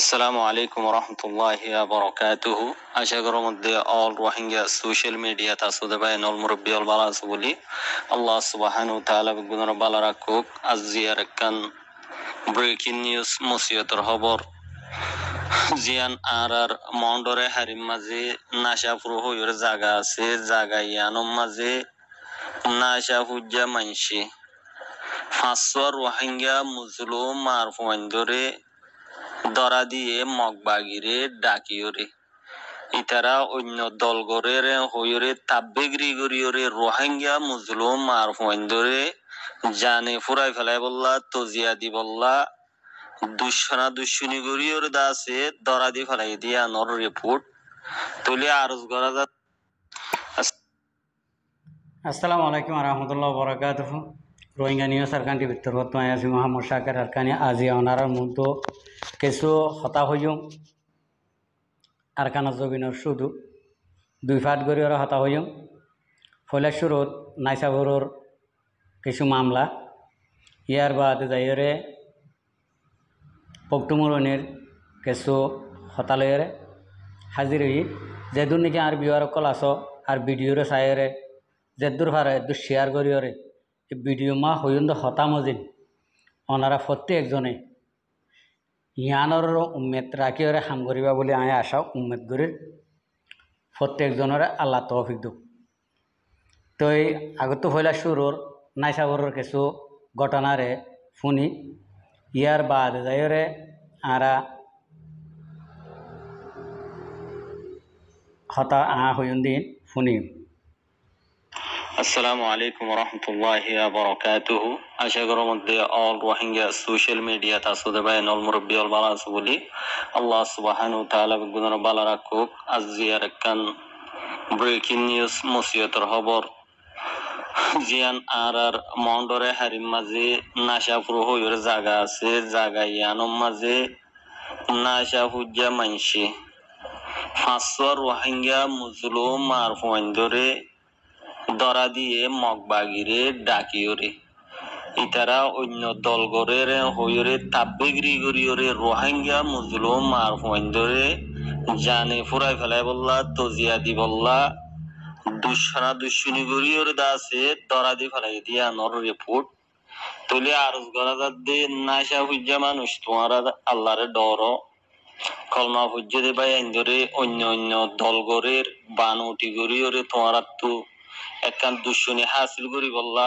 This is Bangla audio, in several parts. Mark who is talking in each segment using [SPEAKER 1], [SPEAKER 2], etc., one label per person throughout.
[SPEAKER 1] আসসালামু আলাইকুম রহমতুল্লাহি বারাকাতুহু আশা করি মধ্যে অল রোহিঙ্গা সোশ্যাল মিডিয়া তা সুদে ভাই নল মুরব্বি অল বালা আছে বলি আল্লাহ সুবহানাহু তাআলা গুণর বালা রাখুক আজ জিয়ার কান ব্রেকিং নিউজ মুসিয়তর খবর জিয়ান আর আর মন্ডরে হারিম মাঝে নাশাপুর হইর জায়গা আছে জায়গা ইয়ানম মাঝে নাশা হুজ্জা মানসি ফাঁসওয়ার রোহিঙ্গা মুজলুম আর ফোয়ান দরা দিয়ে মগবাগিরে ডাকিওরে ইতারা অন্য দল দলগরের হইরে তাব্বে গ্রিগরিয়রে রোহিঙ্গা মুজলুম আর হইন্দরে জানে ফুরাই ফেলাই বললা তজিয়া দি বললা দুঃসনা দুঃসুনি গরিয়র দাসে দরা দি ফেলাই দিয়া নর রিপোর্ট তুলে আরজ করা যা
[SPEAKER 2] আসসালামু আলাইকুম রহমতুল্লাহ বরাকাত রোহিঙ্গা নিউজ আর কান্টি বিত্তর বর্তমানে আছি মোহাম্মদ আর কানি আজি অনারার মধ্যে কিছু হতা হইও আর কানা জবিনর শুধু দুই ফাট গড়ি ওরা হতা হইও ফলেশ্বরত নাইসাভরর কিছু মামলা ইয়ার বাদে যাইরে পক্টুমরণের কিছু হতালয়েরে হাজির হই যেদুর নাকি আর বিয়ার কল আস আর ভিডিওরে চাইরে যেদুর ভার এদুর শেয়ার করিওরে ভিডিও মা হইন্দ হতামজিন ওনারা প্রত্যেকজনে ইয়ানোর উম্মেদ রাখি ওরা হাম করিবা বলে আমি আশা উম্মেদ করি প্রত্যেকজনের আল্লাহ তহফিক দুঃখ তো এই আগত হইলা সুরর নাইসাগরের কিছু ঘটনাৰে শুনি ইয়ার বাদ যাইরে আরা হতা আহ হইন দিন শুনি
[SPEAKER 1] আসসালামু আলাইকুম রহমতুল্লাহ বরকাতুহু আশা করার মধ্যে অল রোহিঙ্গা সোশ্যাল মিডিয়া তাসুদে ভাই নল মুরব্বী অল বালা আছে বলি আল্লাহ সুবাহানু তাআলা গুনার বালা রাখুক আজ জিয়ার কান ব্রেকিং নিউজ মুসিয়তর খবর জিয়ান আর আর মন্ডরে হারিম মাঝে নাশাপুর হইয়ের জায়গা আছে জাগা ইয়ানম মাঝে নাশা হুজ্জা মানসি পাঁচশো রোহিঙ্গা মুজলুম আর ফোন দরা দিয়ে মগ বাগিরে ডাকিওরে ইতারা অন্য দল গরের হইরে তাব্বেগিরি গরিয়রে রোহিঙ্গা মুজলুম আর হুয়েন্দরে জানে ফুরাই ফেলায় বললা তজিয়া দি বললা দুঃসানা দুশ্মনী দা আছে দরা দি ফেলাই দিয়া নর রিপোর্ট তুলে আরজ যা দে নাশা হুজা মানুষ তোমার আল্লাহরে ডর কলমা হুজ্জে দে ভাই আইন ধরে অন্য অন্য দল গরের বান উঠি তোমার তো একখান দুশ্মনী হাসিল হ্যাঁ, করি বললা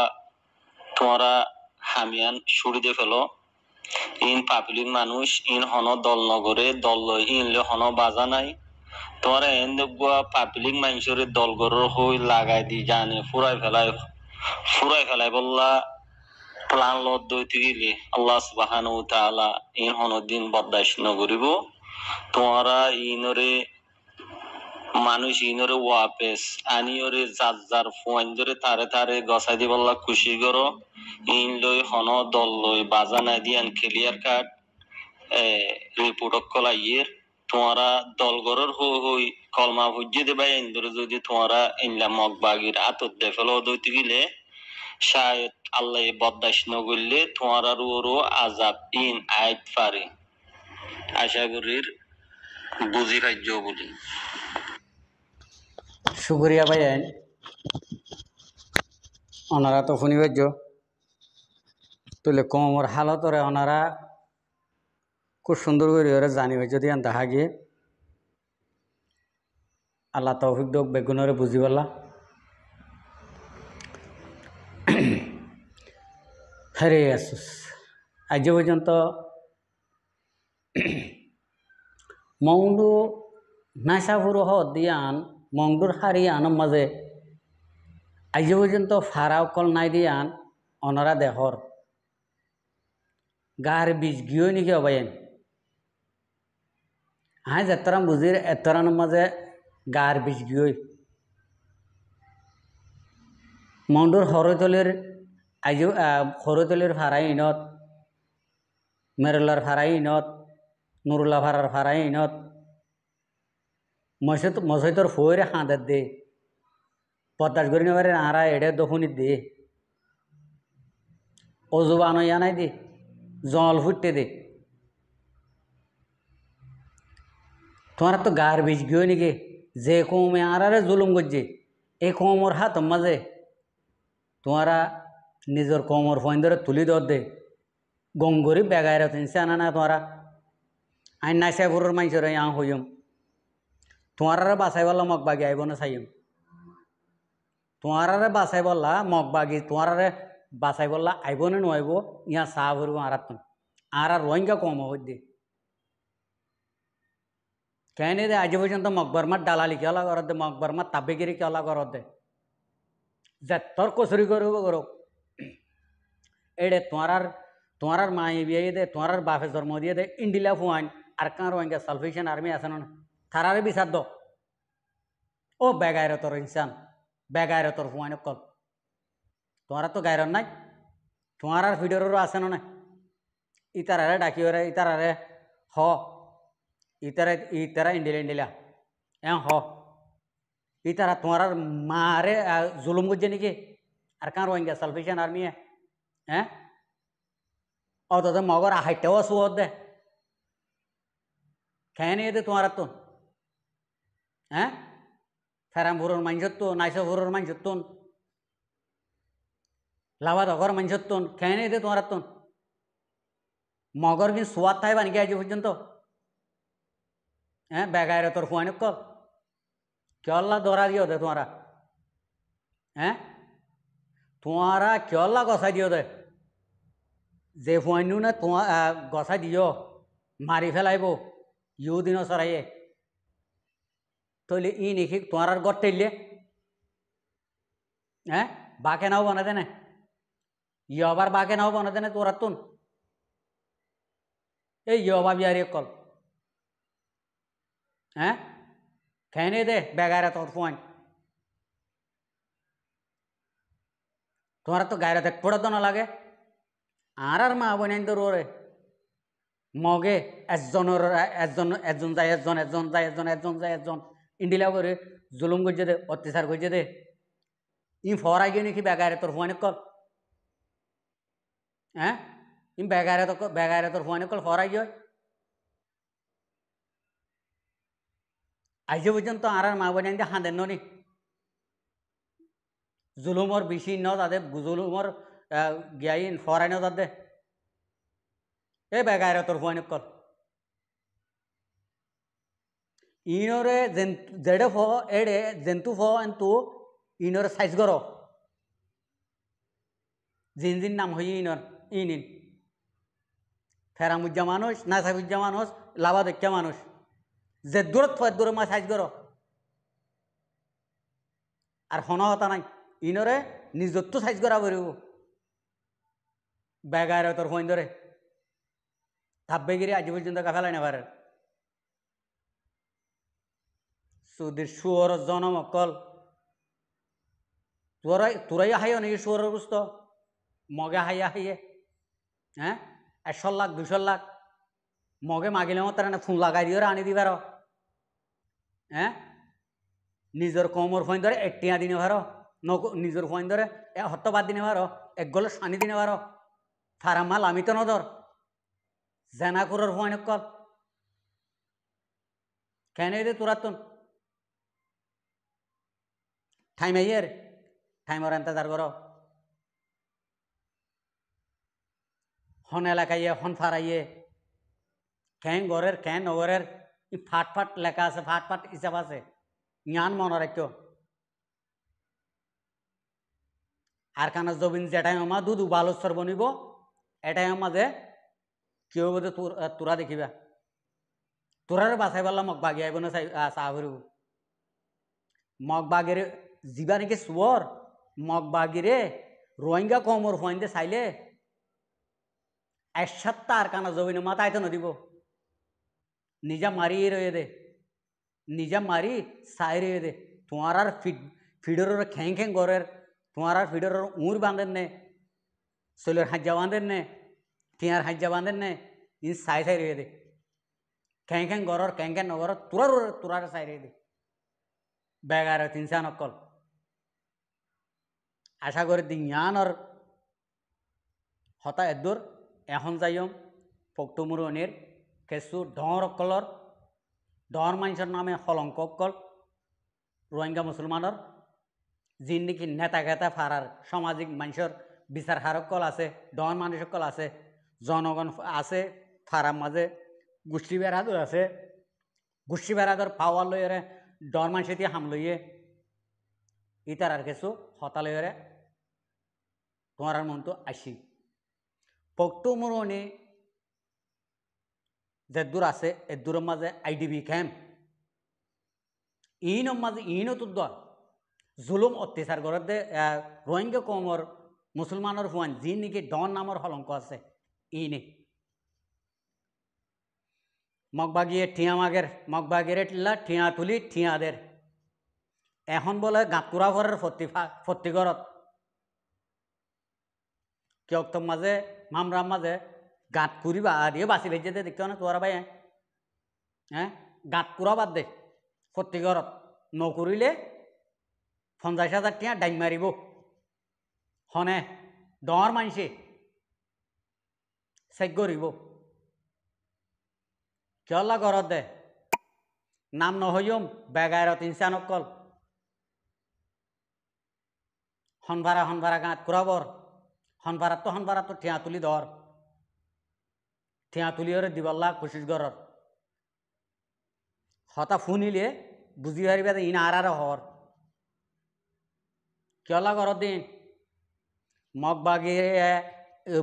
[SPEAKER 1] তোমরা হামিয়ান সুরিদে ফেলো ইন পাবলিক মানুষ ইন হন দল নগরে দল লই ইন লে হন বাজা নাই তোমরা এন দেখবা পাবলিক মানুষের দল গরর হই লাগাই দি জানে ফুরাই ফেলাই ফুরাই ফেলাই বললা প্লান লত দইতে গেলে আল্লাহ সুবাহান তালা ইন হন দিন বরদাস্ত নগরিব তোমরা ইনরে মানুষ ইনরে ওয়াপেস আনিওরে যার যার ফোন ধরে তারে তারে গসাই দি বললা খুশি করো ইন লই হন দল লই বাজা না দিয়ান ক্লিয়ার কাট এ রিপোর্টক কলা ইয়ের তোমারা দল গরর হো হই কলমা ভুজে দেবা ইন্দরে যদি তোমারা ইনলা মগ বাগির আত দে ফেলো দইতে গিলে শায়দ আল্লাহ বদদাস নগরলে তোমারা রুরো আজাব ইন আইত পারে আশা করির বুঝি রাজ্য বলি
[SPEAKER 2] ভাই আইন ওনারা তো শুনিবার্য তুলে কমর হালতরে ওনারা খুব সুন্দর করে ওরা জানিবে যদি দেখা গিয়ে আল্লাহ তৌফিক দোক বেগুনরে বুঝি পারলা হরে আসুস আজ পর্যন্ত মৌলু নাইসাভুর হদিয়ান মংডুর হারি আনম মাজে আজি পর্যন্ত ফারা অকল নাই দিয়ে আন অনরা দেহর গার বীজ গিয়ে নাকি অবায়েন হ্যাঁ যেতরাম বুঝির এতরান মাঝে গার বীজ গিয়ে মংডুর হরতলির আজ হরতলির ভাড়াই ইনত মেরলার ভাড়াই ইনত নুরুল্লা ফারার ভাড়াই ইনত মসজিদ মসজিদর ফইরে খাঁদার দে পদ্মাস করি নেবার আরা এডে দখুনি দে অজু বানাইয়া নাই দে জল ফুটতে দে তোমার তো গার বীজ গিয়ে নাকি যে কমে আরারে জুলুম করছে এই কমর হাত মাঝে তোমারা নিজের কমর ফোন ধরে তুলি দর দে গঙ্গরি বেগায় রাখেন সে আনা না তোমারা আইন নাইসাইপুরের মানুষের আহ হইম তোমারারে বাছাই বললা মগবাগি আইব না চাইম তোমারারে বাছাই বললা মগবাগি তোমারারে বাছাই বললা আইব না নোৱাইব ইয়া চাহ ভরব আর আর আর রোহিঙ্গা কম হব দে কেন দে আজ পর্যন্ত মকবরমার দালালি কেলা কর দে মকবরমার তাবেগিরি কেলা কর দে যে তোর কচুরি করব করক এডে তোমার তোমার মায়ে বিয়ে দে তোমার বাপে জন্ম দিয়ে দে ইন্ডিলা ফুয়ান Arakan Rohingya salvation army আছে না থারারে বিচার দ ও বেগায়রে তোর ইনসান বেগায়রে তোর হুমায়ুন কল তোমারা তো গায়রন নাই তোমার আর ভিডিওরও আছে না ইতারারে ডাকি ওরে ইতারারে হ ইতারা ইতারা ইন্ডিলা ইন্ডিলা এ হ ইতারা তোমার মারে জুলুম করছে নাকি Arakan Rohingya salvation army হ্যাঁ অত মগর হাইটেও আসু দে খেয়ে নিয়ে দে তোমার তো হ্যাঁ ফেরাম ভোরর মানসত্তন নাইসা ভোরর মানসত্তন লাভা দগর মানসত্তন খেয়ে নেই দে তোমার আত্মন মগর কিন্তু সোয়াদ থাকবে নাকি আজ পর্যন্ত হ্যাঁ বেগায়ের তোর ফুয়ান কল কেল্লা দরা দিও দে তোমারা হ্যাঁ তোমারা কেল্লা গসা দিও দে যে ফুয়ানু না তোমার গসা দিও মারি ফেলাইব ইউ দিন সরাইয়ে তাহলে ই নিখি তোমার আর গড় টাইলে হ্যাঁ বাকে নাও বানাতে না ই আবার বাকে নাও বানাতে না তোর তুন এই ই অভাব ইয়ার কল হ্যাঁ খেয়ে দে বেগারে তোর ফোন তোমার তো গায়ে দেখ তো না লাগে আর আর মা বোন তো রে মগে একজনের একজন একজন যায় একজন একজন যায় একজন একজন যায় একজন ইন্ডিলা করে জুলুম করছে দে অত্যাচার করছে দে ই ফরাই গিয়ে নাকি বেগারে তোর ফুয়ানিক কল হ্যাঁ ই বেগারে তো বেগারে তোর ফুয়ানিক কল ফরাই গিয়ে আইজে পর্যন্ত আর মা বোন হাঁদেন নি জুলুমর বেশি ন তাদের জুলুমর গিয়াই ফরাই ন তাদের এ বেগারে তোর ফুয়ানিক কল ইনরে জেডে ফ এডে জেন্তু ফ এন তু ইনর সাইজ গর জিন জিন নাম হই ইনর ইন ইন ফেরামুজ্জা মানুষ নাসাফুজ্জা মানুষ লাভাদক্যা মানুষ যে দূরত ফ দূর মা সাইজ গর আর হনহতা নাই ইনরে নিজত্ব সাইজ করা পড়ব বেগায় তোর হইন ধরে থাপবে গিরি আজ পর্যন্ত কাফেলায় নেবার সুদির সুয়র জনম অকল তোরাই তোরাই হাই নাকি সুয়রের গুস্ত মগে হাই হাইয়ে হ্যাঁ একশো লাখ দুশো লাখ মগে মাগিলে তার ফোন লাগাই দিও আনি দিবার হ্যাঁ নিজের কমর ফোন ধরে এটিয়া দিনে ভার নিজের ফোন ধরে এ হতবাদ দিনে ভার এক গলে সানি দিনে ভার থারা মাল আমি তো নদর জেনা ফোন কল কেন তোরা তো ঠাইম আইয়ের ঠাইমর এন্তাজার করো হন এলাকাইয়ে হন ফারাইয়ে কেন গড়ের কেন নগরের ফাট ফাট লেখা আছে ফাট ফাট হিসাব আছে ইয়ান মনে রাখো আর কানা জবিন যেটাই আমা দুধ বালোচ্ছর বনিব এটাই যে কেউ বোধ তোরা দেখিবা তোরার বাসাই পারলাম মগ বাগিয়াইব না চাহ চাহ মগ বাগের যা নাকি সুয়র মগ বাগিরে রোহিঙ্গা কমর হইন্দে চাইলে এক আর কানা জবিনে মাথায় তো নদিব নিজা মারি রয়ে দে নিজা মারি সাই রয়ে দে তোমার আর ফিড ফিডর খেং খেং গরের তোমার আর ফিডর উঁর বাঁধেন নে শৈলের হাজ্জা বাঁধেন নে টিয়ার হাজ্জা বাঁধেন নে ইন সাই সাই রয়ে দে খেং খেং গরর খেং খেং নগর তোরার তোরার সাই রয়ে দে বেগার তিনশা নকল আশা করি দিন আর হতা এদুর এখন যাইম ফকটুমুরনের কেঁচু ডর কলর ডর মানুষের নামে হলঙ্ক কল রোহিঙ্গা মুসলমানের যি নাকি নেতা ঘেতা ফারার সামাজিক মানুষের বিচার কল আছে ডন কল আছে জনগণ আছে ফারার মাঝে গোষ্ঠী বেড়াদুর আছে গোষ্ঠী বেড়াদুর পাওয়ার লইয়ে ডর মানুষের হামলইয়ে ইতার আর কিছু হতালয়রে তোমার মনটো আইসি পকটো মুরনি যে দূর আছে এ দূরের মাঝে আইডিবি ক্যাম্প ইন মাঝে ইনো দল জুলুম অত্যাচার করতে রোহিঙ্গা কমর মুসলমানের হুয়ান যি নেকি ডন নামৰ হলংক আছে ইনে মগবাগিয়ে ঠিয়া মাগের মগবাগের ঠিয়া তুলি ঠিয়াদের এখন বোলে গাঁতকুৰা ঘৰৰ ফটিফা ফটিঘৰত কিয়কতম মাজে মামৰাম মাজে গাঁতকুৰি বা দিয়ে বাছি লৈছে দে দেখিও না তোৰ বাই হ্যাঁ গাঁতকুৰা বাদ দে ফটিঘৰত নকৰিলে পঞ্চাছ হাজাৰ টিয়া ডাইং মাৰিব হনে ডৰ মানিছে চেক কৰিব কিয়লা ঘৰত দে নাম নহয়ম বেগাইৰত অকল সনভাৰা সনভাৰা গাঁত ঘূৰাবৰ সনভাৰাতটো সনভাৰাটো ঠিয়া তুলি ধৰ ঠিয়া তুলি তুলিয়ৰে দিবল্লা কুচিছগড়ৰ হতা শুনিলে বুজি পাৰিবা যে ইন আৰ আৰ হৰ কিয়লা ঘৰৰ দিন মগ বাগিয়ে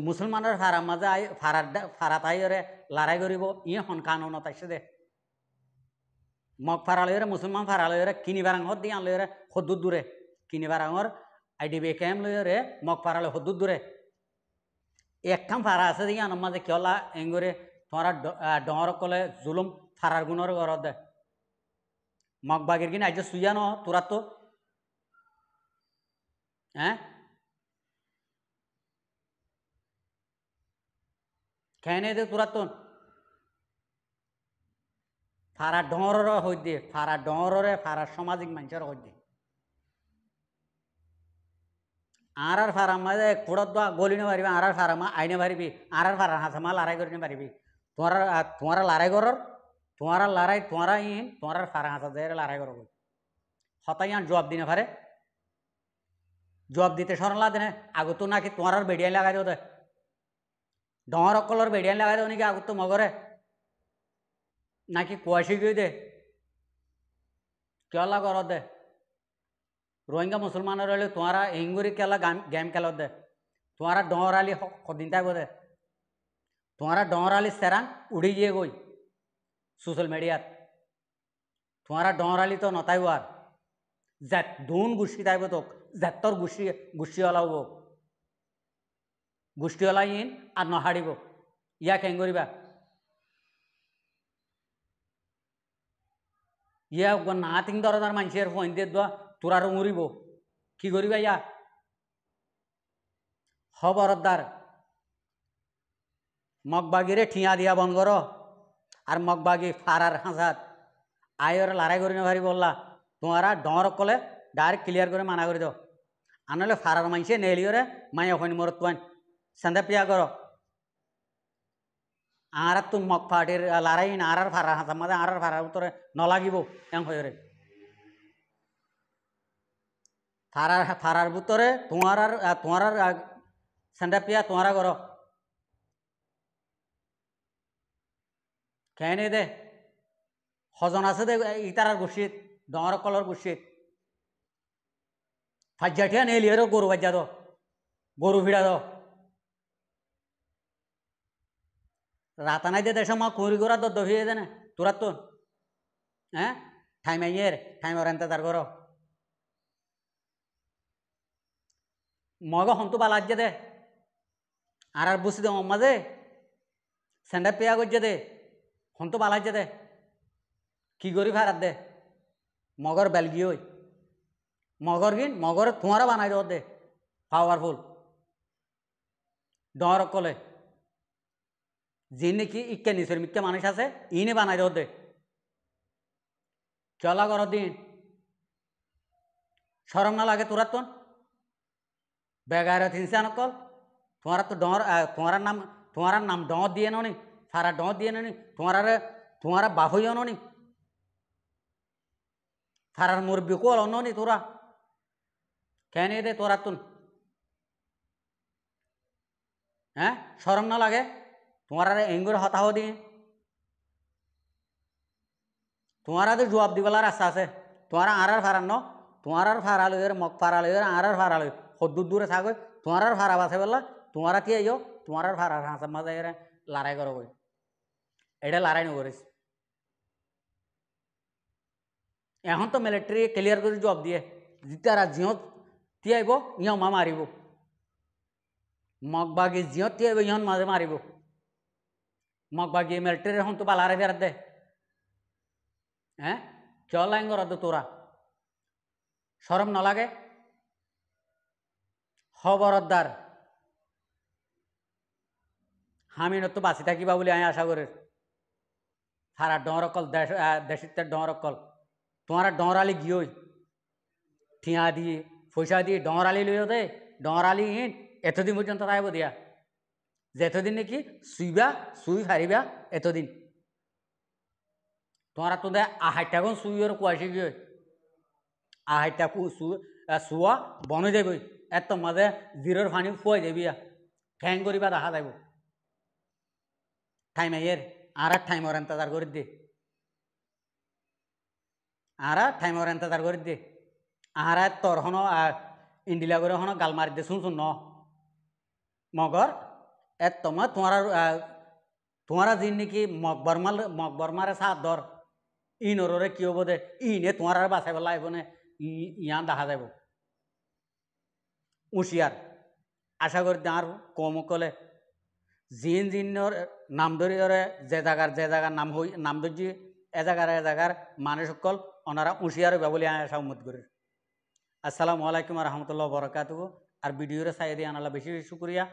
[SPEAKER 2] মুছলমানৰ ভাড়া মাজে আই ভাড়া ভাড়াত অৰে লাৰাই কৰিব ই সন্কানত আছে দে মগ ভাড়া ভাড়ালৈৰে মুছলমান ভাড়া কিনিবাৰ আঙৰ দি আলৈৰে সদূৰ দূৰে কিনিবাৰ আঙৰ ಐಡಿಬಿ ಕೆ মগ পারালে ಮಗ್ ಪಾರಾಳೆ এক একখান ফারা আছে দেখি আনম মাঝে কেলা এঙ্গুরে তোমরা ডর কলে জুলুম ফারার গুণর ঘর দে মগ বাগির কিনে আজ সুইয়া ন তোরা তো হ্যাঁ খেয়ে দে তোরা তো ফারা ডর হই দিয়ে ফারা ডরে ফারা সামাজিক মানুষের হই দিয়ে ଆର୍ ଆର୍ ଫାରମ୍ କୋଡ଼ ଗୋଲିନେ ପାରିବି ଆର୍ ଆର୍ ଫାରମ୍ ଆଇନେ ପାରିବି ଆର୍ ଆର୍ ଫାରମ୍ ହାସମା ଲାରାଇ କରିନେ ପାରିବି ତୁଆର ତୁଆର ଲାରାଇ କରର ତୁଆର ଲାରାই ତୁଆরা ইন তুয়ারার ফারা হাসা দেয় লারাই করব হতাইয়ান জবাব দিনে ফারে জবাব দিতে সরলা দেনে আগত নাকি তোমার বেড়িয়ান লাগাই দেওয়া ডর কলর বেড়িয়ান লাগাই দেও নাকি আগত মগরে নাকি কুয়াশি গিয়ে দে কেলা কর দে রোহিঙ্গা মুসলমানের হলে তোমরা এঙ্গুরি খেলা গেম খেল দে তোমরা ডরালি সদিনটাই বোধে তোমরা ডরালি চেরাং উড়ি গিয়ে গই সোশ্যাল মিডিয়াত তোমরা ডরালি তো নতাইব আর জাত দোন গোষ্ঠী তাইব তোক জাতর গোষ্ঠী গোষ্ঠী ওলাব গোষ্ঠী ওলাই ইন আর নহাড়ব ইয়াক এঙ্গুরিবা ইয়া নাতিং দরদার মানুষের ফোন দিয়ে দোয়া তোর আরও মরিব কি করিবা ইয়া হব অরদ্দার মগবাগিরে ঠিয়া দিয়া বন কর আর মগবাগি ফারার হাঁসাত আয়র লড়াই করি না ভারি বললা তোমারা ডর কলে ডাইরেক্ট ক্লিয়ার করে মানা করে দাও আনলে ফারার মাইছে নেলিওরে মাই হইনি মোর তুয়ান সেন্দা পিয়া কর আর তুই মগ ফাটির লড়াই না আর ফারার হাঁসা মাঝে আর ফারার উত্তরে নলাগিব এম হয়ে থারার থারার ভিতরে তোমার তোমার সেন্ডা পিয়া তোমার ঘর খেয়ে দে হজন আছে দে ইতারার গুছিত ডর কলর গুছিত ফাজ্জাঠিয়া নেই লিয়ে গরু বাজ্জা দো গরু ভিড়া দো রাতা নাই দে দেশ মা কুঁড়ি গোড়া দো দহিয়ে দে না তোরা তো হ্যাঁ ঠাইমাইয়ের ঠাইমার এনতে তার ঘর মগ হন্তু বালাজ্যে দে আর আর বুসি দে অম্মাদে সেন্ডা পেয়া গজ্জে দে হন্তু বালাজ্যে দে কি করি ভারাত দে মগর বেলগি ওই মগর গিন মগর তোমারা বানাই দেওয়া দে পাওয়ারফুল ডর কলে যে নাকি ইকে নিচের মিক্কা মানুষ আছে ইনে বানাই দেওয়া দে চলা কর দিন সরম না লাগে তোরা তোর বেগায়রত হিংসে নকল থুঁয়ার তো ডর থুঁয়ার নাম থুঁয়ার নাম ড দিয়ে নি সারা ড দিয়ে নি থুঁয়ার থুঁয়ার বাহুই অনি সারার মোর বিকল অন্যনি তোরা কেন দে তোরা তুন হ্যাঁ সরম না লাগে তোমার এঙ্গুর হতাহ দিয়ে তোমারা তো জবাব দিবলার আশা আছে তোমার আর ফারান ন তোমার ফারালে মগ ফারালে আর ফারালে হদ্দুর দূরে থাকবে তোমার আর ভাড়া বাসে বেলা তোমারা কে যাও তোমার আর ভাড়া হাঁসা মাঝে লড়াই করো এটা লড়াই নগরিস এখন তো মিলিটারি ক্লিয়ার করে জব দিয়ে জিতারা জিহত তিয়া আইব ইহন মা মারিব মগ বাগি তিয়া আইব ইহন মাঝে মারিব মগবাগি মিলিটারি এখন তো বালারে ফেরত দে হ্যাঁ কেউ লাইন করা তো তোরা শরম না লাগে হবরদ্দার তো বাঁচি থাকিবা বুলি আমি আশা করি সারা ডরকল দেশ দেশিতে ডরকল তোমারা ডরালি গিয়ে ঠিয়া দিয়ে পয়সা দিয়ে ডরালি লই দে ডরালি ইন এতদিন পর্যন্ত থাকব দিয়া যে এতদিন নাকি শুইবা শুই ফারিবা এতদিন তোমরা তো দেখ আহাইটা কোন শুইয়ের কুয়াশি গিয়ে আহাইটা শুয়া বনে যাবই এত মাজে জিরোর ফানি ফুয়াই যাবি ঠ্যাং করিবা দেখা যাব টাইম আইয়ের আর টাইমর এন্তাজার করে দে আর টাইমর এন্তাজার করে দে আর তর হন ইন্ডিলা করে হন গাল মারি দে শুন শুন ন মগর এত তোমার তোমার তোমারা যিন নাকি মগ বর্মাল মগ বর্মারে সাত দর ইনরে কি হব দে ইনে তোমার বাঁচাইব লাগবে না ইয়ান দেখা যাব হুঁশিয়ার আশা করি আর কম কলে জিন জিন্নর নাম ধরি ধরে যে জাগার যে জাগার নাম হই নাম ধরছি এ জাগার এ জাগার মানুষ সকল ওনারা হুঁশিয়ার হইবা বলে আশা উম্মত করি আসসালামু আলাইকুম রহমতুল্লাহ বরকাত আর ভিডিওরে চাই দিয়ে আনালা বেশি শুক্রিয়া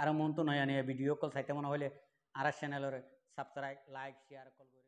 [SPEAKER 2] আর মন তো নয়া নিয়ে ভিডিও কল চাইতে মনে হলে আর চ্যানেলের সাবস্ক্রাইব লাইক শেয়ার কল